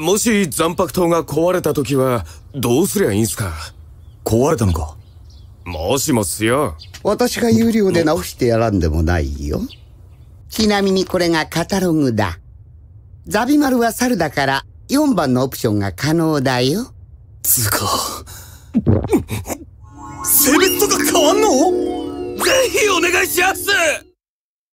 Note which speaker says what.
Speaker 1: もし残白刀が壊れた時はどうすりゃいいんすか壊れたのかもしもすよ私が有料で直してやらんでもない
Speaker 2: よちなみにこれがカタログだザビマルは猿だから4番のオプションが可能だよつか
Speaker 3: 性別とか変わんのぜひお願いします